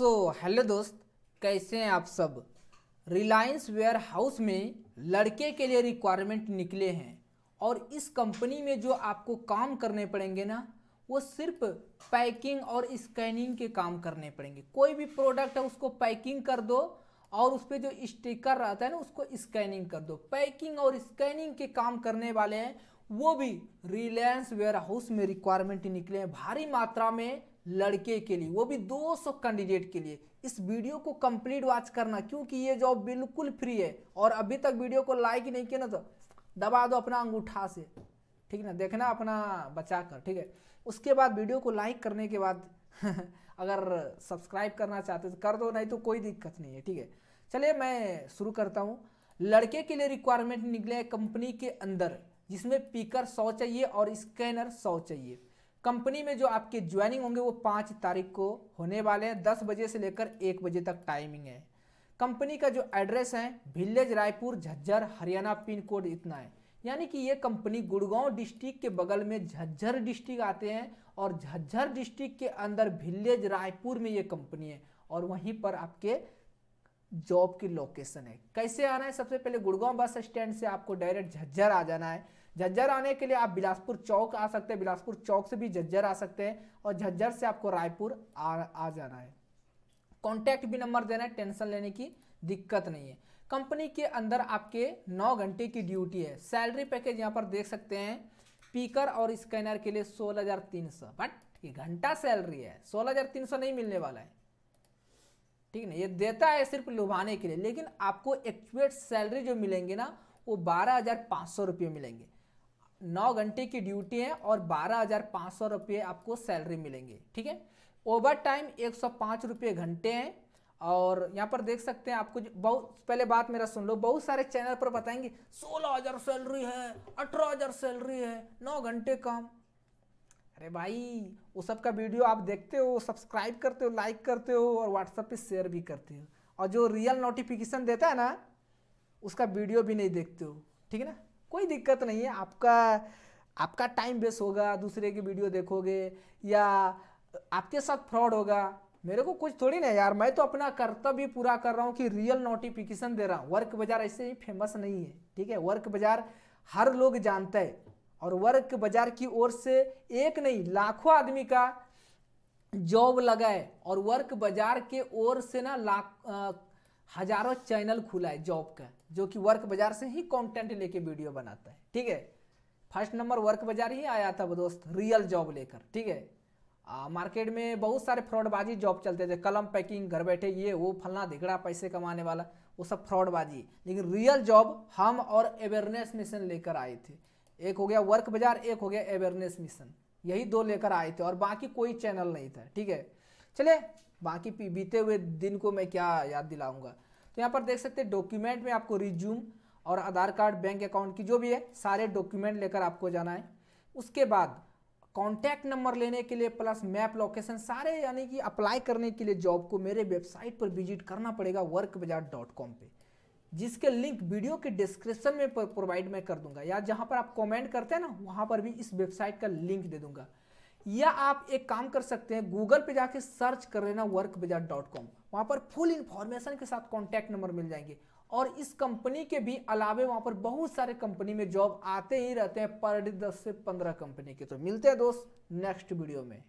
सो so, hello दोस्त कैसे हैं आप सब रिलायंस वेयर हाउस में लड़के के लिए रिक्वायरमेंट निकले हैं और इस कंपनी में जो आपको काम करने पड़ेंगे ना वो सिर्फ पैकिंग और स्कैनिंग के काम करने पड़ेंगे कोई भी प्रोडक्ट है उसको पैकिंग कर दो और उस पर जो स्टिकर रहता है ना उसको स्कैनिंग कर दो पैकिंग और स्कैनिंग के काम करने वाले हैं वो भी रिलायंस वेयर हाउस में रिक्वायरमेंट निकले हैं भारी मात्रा में लड़के के लिए वो भी 200 कैंडिडेट के लिए इस वीडियो को कंप्लीट वॉच करना क्योंकि ये जॉब बिल्कुल फ्री है और अभी तक वीडियो को लाइक नहीं किया ना तो दबा दो अपना अंगूठा से ठीक ना देखना अपना बचा कर ठीक है उसके बाद वीडियो को लाइक करने के बाद अगर सब्सक्राइब करना चाहते हो तो कर दो नहीं तो कोई दिक्कत नहीं है ठीक है चलिए मैं शुरू करता हूँ लड़के के लिए रिक्वायरमेंट निकले कंपनी के अंदर जिसमें पीकर सौ चाहिए और स्कैनर सौ चाहिए कंपनी में जो आपके ज्वाइनिंग होंगे वो पाँच तारीख को होने वाले हैं दस बजे से लेकर एक बजे तक टाइमिंग है कंपनी का जो एड्रेस है village Raipur Jhajjar Haryana pin code इतना है यानी कि ये कंपनी गुड़गांव डिस्ट्रिक्ट के बगल में झज्जर डिस्ट्रिक्ट आते हैं और झज्जर डिस्ट्रिक्ट के अंदर विलेज रायपुर में ये कंपनी है और वहीं पर आपके जॉब की लोकेशन है कैसे आना है सबसे पहले गुड़गांव बस स्टैंड से आपको डायरेक्ट झज्जर आ जाना है झज्जर आने के लिए आप बिलासपुर चौक आ सकते हैं बिलासपुर चौक से भी झज्जर आ सकते हैं और झज्जर से आपको रायपुर आ, आ जाना है कॉन्टैक्ट भी नंबर देना है टेंशन लेने की दिक्कत नहीं है कंपनी के अंदर आपके नौ घंटे की ड्यूटी है सैलरी पैकेज यहाँ पर देख सकते हैं पीकर और स्कैनर के लिए सोलह हज़ार तीन सौ बट घंटा सैलरी है सोलह हज़ार तीन सौ नहीं मिलने वाला है ठीक है ना ये देता है सिर्फ लुभाने के लिए लेकिन आपको एक्चुएट सैलरी जो मिलेंगे ना वो बारह हज़ार पाँच सौ रुपये मिलेंगे नौ घंटे की ड्यूटी है और बारह हज़ार पाँच सौ रुपये आपको सैलरी मिलेंगे ठीक है ओवर टाइम एक सौ पाँच रुपये घंटे हैं और यहाँ पर देख सकते हैं आपको बहुत पहले बात मेरा सुन लो बहुत सारे चैनल पर बताएंगे सोलह हज़ार सैलरी है अठारह हज़ार सैलरी है नौ घंटे काम अरे भाई वो सब का वीडियो आप देखते हो सब्सक्राइब करते हो लाइक करते हो और व्हाट्सएप पे शेयर भी करते हो और जो रियल नोटिफिकेशन देता है ना उसका वीडियो भी नहीं देखते हो ठीक है ना कोई दिक्कत नहीं है आपका आपका टाइम वेस्ट होगा दूसरे की वीडियो देखोगे या आपके साथ फ्रॉड होगा मेरे को कुछ थोड़ी ना यार मैं तो अपना कर्तव्य पूरा कर रहा हूँ कि रियल नोटिफिकेशन दे रहा हूँ वर्क बाज़ार ऐसे ही फेमस नहीं है ठीक है वर्क बाज़ार हर लोग जानता है और वर्क बाजार की ओर से एक नहीं लाखों आदमी का जॉब लगा है और वर्क बाजार के ओर से ना लाख हजारों चैनल खुला है जॉब का जो कि वर्क बाजार से ही कंटेंट लेके वीडियो बनाता है ठीक है फर्स्ट नंबर वर्क बाजार ही आया था वो दोस्त रियल जॉब लेकर ठीक है आ, मार्केट में बहुत सारे फ्रॉडबाजी जॉब चलते थे कलम पैकिंग घर बैठे ये वो फलना धिगड़ा पैसे कमाने वाला वो सब फ्रॉडबाजी लेकिन रियल जॉब हम और अवेयरनेस मिशन लेकर आए थे एक हो गया वर्क बाजार एक हो गया अवेयरनेस मिशन यही दो लेकर आए थे और बाकी कोई चैनल नहीं था ठीक है चले बाकी बीते हुए दिन को मैं क्या याद दिलाऊंगा तो यहाँ पर देख सकते हैं डॉक्यूमेंट में आपको रिज्यूम और आधार कार्ड बैंक अकाउंट की जो भी है सारे डॉक्यूमेंट लेकर आपको जाना है उसके बाद कॉन्टैक्ट नंबर लेने के लिए प्लस मैप लोकेशन सारे यानी कि अप्लाई करने के लिए जॉब को मेरे वेबसाइट पर विजिट करना पड़ेगा वर्क बाजार डॉट कॉम पर जिसके लिंक वीडियो के डिस्क्रिप्शन में प्रोवाइड मैं कर दूंगा या जहां पर आप कमेंट करते हैं ना वहां पर भी इस वेबसाइट का लिंक दे दूंगा या आप एक काम कर सकते हैं गूगल पे जाके सर्च कर लेना वर्क बजार डॉट कॉम वहां पर फुल इंफॉर्मेशन के साथ कॉन्टैक्ट नंबर मिल जाएंगे और इस कंपनी के भी अलावे वहां पर बहुत सारे कंपनी में जॉब आते ही रहते हैं पर डे दस से पंद्रह कंपनी के तो मिलते हैं दोस्त नेक्स्ट वीडियो में